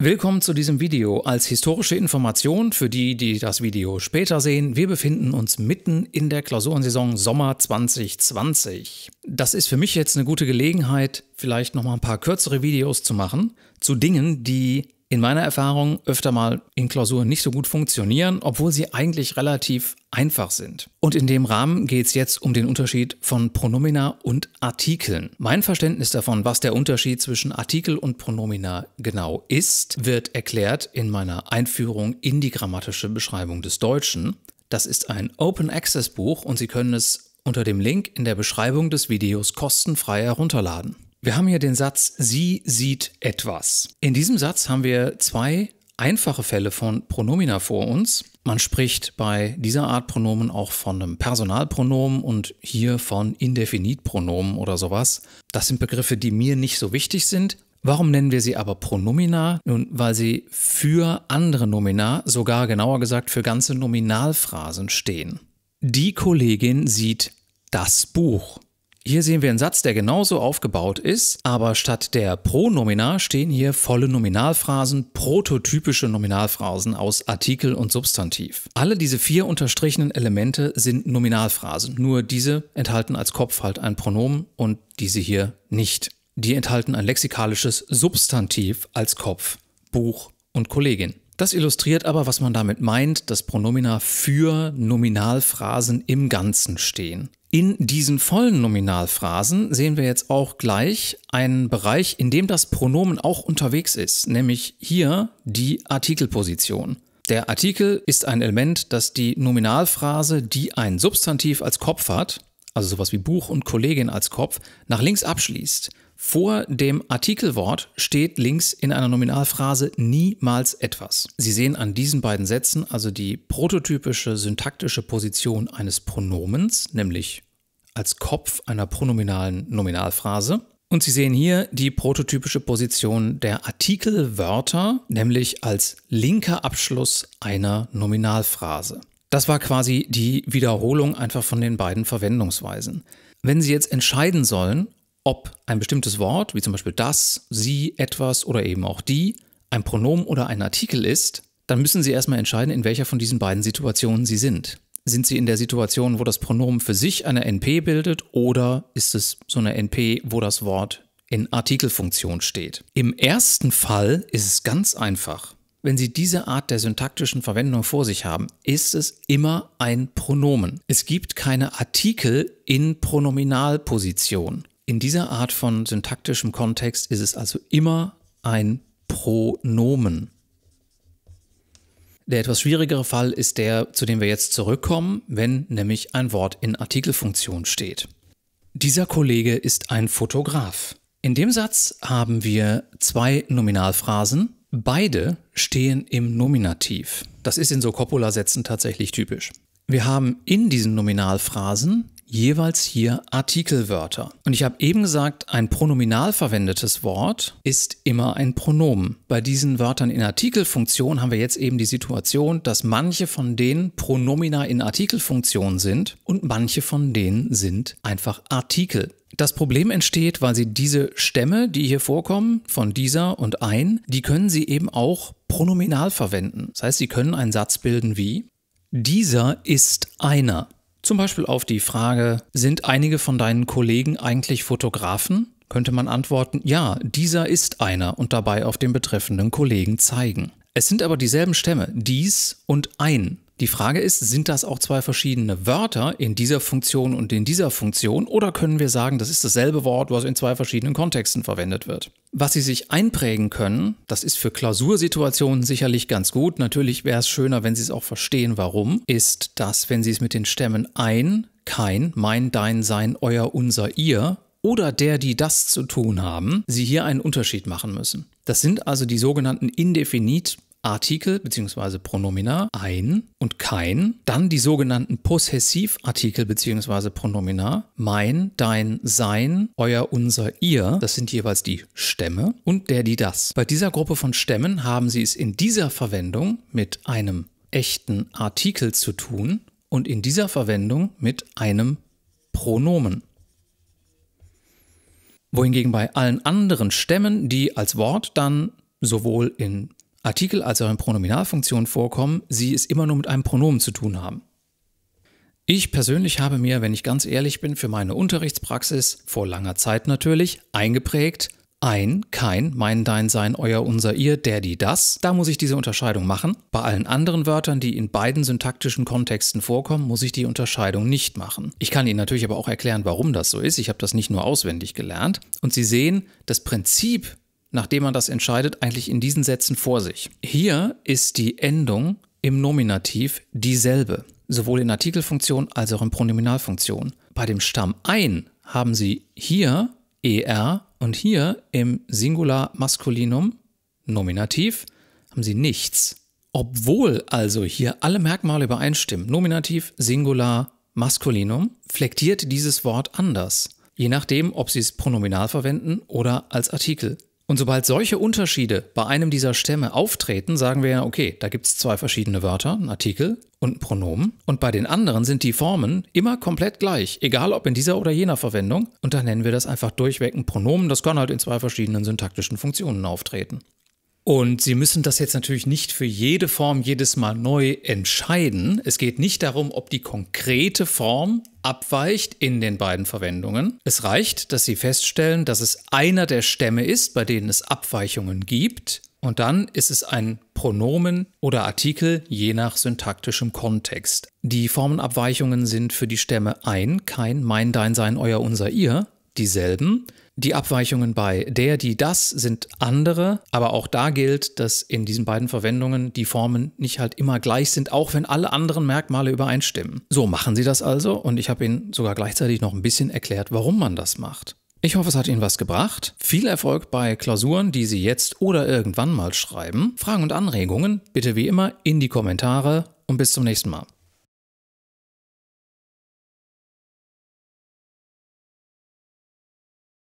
Willkommen zu diesem Video. Als historische Information für die, die das Video später sehen, wir befinden uns mitten in der Klausurensaison Sommer 2020. Das ist für mich jetzt eine gute Gelegenheit, vielleicht nochmal ein paar kürzere Videos zu machen zu Dingen, die in meiner Erfahrung öfter mal in Klausuren nicht so gut funktionieren, obwohl sie eigentlich relativ einfach sind. Und in dem Rahmen geht es jetzt um den Unterschied von Pronomina und Artikeln. Mein Verständnis davon, was der Unterschied zwischen Artikel und Pronomina genau ist, wird erklärt in meiner Einführung in die grammatische Beschreibung des Deutschen. Das ist ein Open Access Buch und Sie können es unter dem Link in der Beschreibung des Videos kostenfrei herunterladen. Wir haben hier den Satz, sie sieht etwas. In diesem Satz haben wir zwei einfache Fälle von Pronomina vor uns. Man spricht bei dieser Art Pronomen auch von einem Personalpronomen und hier von Indefinitpronomen oder sowas. Das sind Begriffe, die mir nicht so wichtig sind. Warum nennen wir sie aber Pronomina? Nun, weil sie für andere Nomina, sogar genauer gesagt für ganze Nominalphrasen stehen. Die Kollegin sieht das Buch. Hier sehen wir einen Satz, der genauso aufgebaut ist, aber statt der Pronomina stehen hier volle Nominalphrasen, prototypische Nominalphrasen aus Artikel und Substantiv. Alle diese vier unterstrichenen Elemente sind Nominalphrasen, nur diese enthalten als Kopf halt ein Pronomen und diese hier nicht. Die enthalten ein lexikalisches Substantiv als Kopf, Buch und Kollegin. Das illustriert aber, was man damit meint, dass Pronomina für Nominalphrasen im Ganzen stehen. In diesen vollen Nominalphrasen sehen wir jetzt auch gleich einen Bereich, in dem das Pronomen auch unterwegs ist, nämlich hier die Artikelposition. Der Artikel ist ein Element, das die Nominalphrase, die ein Substantiv als Kopf hat, also sowas wie Buch und Kollegin als Kopf, nach links abschließt. Vor dem Artikelwort steht links in einer Nominalphrase niemals etwas. Sie sehen an diesen beiden Sätzen also die prototypische syntaktische Position eines Pronomens, nämlich als Kopf einer pronominalen Nominalphrase. Und Sie sehen hier die prototypische Position der Artikelwörter, nämlich als linker Abschluss einer Nominalphrase. Das war quasi die Wiederholung einfach von den beiden Verwendungsweisen. Wenn Sie jetzt entscheiden sollen, ob ein bestimmtes Wort, wie zum Beispiel das, sie, etwas oder eben auch die, ein Pronomen oder ein Artikel ist, dann müssen Sie erstmal entscheiden, in welcher von diesen beiden Situationen Sie sind sind sie in der Situation, wo das Pronomen für sich eine NP bildet oder ist es so eine NP, wo das Wort in Artikelfunktion steht? Im ersten Fall ist es ganz einfach. Wenn Sie diese Art der syntaktischen Verwendung vor sich haben, ist es immer ein Pronomen. Es gibt keine Artikel in Pronominalposition. In dieser Art von syntaktischem Kontext ist es also immer ein Pronomen. Der etwas schwierigere Fall ist der, zu dem wir jetzt zurückkommen, wenn nämlich ein Wort in Artikelfunktion steht. Dieser Kollege ist ein Fotograf. In dem Satz haben wir zwei Nominalphrasen. Beide stehen im Nominativ. Das ist in so Copula-Sätzen tatsächlich typisch. Wir haben in diesen Nominalphrasen jeweils hier Artikelwörter. Und ich habe eben gesagt, ein pronominal verwendetes Wort ist immer ein Pronomen. Bei diesen Wörtern in Artikelfunktion haben wir jetzt eben die Situation, dass manche von denen Pronomina in Artikelfunktion sind und manche von denen sind einfach Artikel. Das Problem entsteht, weil Sie diese Stämme, die hier vorkommen, von dieser und ein, die können Sie eben auch pronominal verwenden. Das heißt, Sie können einen Satz bilden wie dieser ist einer. Zum Beispiel auf die Frage, sind einige von deinen Kollegen eigentlich Fotografen? Könnte man antworten, ja, dieser ist einer und dabei auf den betreffenden Kollegen zeigen. Es sind aber dieselben Stämme, dies und ein die Frage ist, sind das auch zwei verschiedene Wörter in dieser Funktion und in dieser Funktion oder können wir sagen, das ist dasselbe Wort, was in zwei verschiedenen Kontexten verwendet wird? Was Sie sich einprägen können, das ist für Klausursituationen sicherlich ganz gut, natürlich wäre es schöner, wenn Sie es auch verstehen, warum, ist, dass wenn Sie es mit den Stämmen ein, kein, mein, dein, sein, euer, unser, ihr oder der, die das zu tun haben, Sie hier einen Unterschied machen müssen. Das sind also die sogenannten Indefinit Artikel bzw. Pronomina ein und kein, dann die sogenannten Possessivartikel bzw. Pronomina mein, dein, sein, euer, unser, ihr, das sind jeweils die Stämme und der, die, das. Bei dieser Gruppe von Stämmen haben sie es in dieser Verwendung mit einem echten Artikel zu tun und in dieser Verwendung mit einem Pronomen wohingegen bei allen anderen Stämmen, die als Wort dann sowohl in Artikel als auch in Pronominalfunktionen vorkommen, sie es immer nur mit einem Pronomen zu tun haben. Ich persönlich habe mir, wenn ich ganz ehrlich bin, für meine Unterrichtspraxis, vor langer Zeit natürlich, eingeprägt, ein, kein, mein, dein, sein, euer, unser, ihr, der, die, das. Da muss ich diese Unterscheidung machen. Bei allen anderen Wörtern, die in beiden syntaktischen Kontexten vorkommen, muss ich die Unterscheidung nicht machen. Ich kann Ihnen natürlich aber auch erklären, warum das so ist. Ich habe das nicht nur auswendig gelernt. Und Sie sehen, das Prinzip nachdem man das entscheidet, eigentlich in diesen Sätzen vor sich. Hier ist die Endung im Nominativ dieselbe, sowohl in Artikelfunktion als auch in Pronominalfunktion. Bei dem Stamm ein haben Sie hier er und hier im Singular Maskulinum Nominativ haben Sie nichts. Obwohl also hier alle Merkmale übereinstimmen, Nominativ, Singular, Maskulinum, flektiert dieses Wort anders, je nachdem, ob Sie es pronominal verwenden oder als Artikel. Und sobald solche Unterschiede bei einem dieser Stämme auftreten, sagen wir ja, okay, da gibt es zwei verschiedene Wörter, ein Artikel und ein Pronomen. Und bei den anderen sind die Formen immer komplett gleich, egal ob in dieser oder jener Verwendung. Und da nennen wir das einfach durchweg ein Pronomen. Das kann halt in zwei verschiedenen syntaktischen Funktionen auftreten. Und Sie müssen das jetzt natürlich nicht für jede Form jedes Mal neu entscheiden. Es geht nicht darum, ob die konkrete Form abweicht in den beiden Verwendungen. Es reicht, dass Sie feststellen, dass es einer der Stämme ist, bei denen es Abweichungen gibt. Und dann ist es ein Pronomen oder Artikel je nach syntaktischem Kontext. Die Formenabweichungen sind für die Stämme ein, kein, mein, dein, sein, euer, unser, ihr dieselben die Abweichungen bei der, die, das sind andere, aber auch da gilt, dass in diesen beiden Verwendungen die Formen nicht halt immer gleich sind, auch wenn alle anderen Merkmale übereinstimmen. So machen Sie das also und ich habe Ihnen sogar gleichzeitig noch ein bisschen erklärt, warum man das macht. Ich hoffe, es hat Ihnen was gebracht. Viel Erfolg bei Klausuren, die Sie jetzt oder irgendwann mal schreiben. Fragen und Anregungen bitte wie immer in die Kommentare und bis zum nächsten Mal.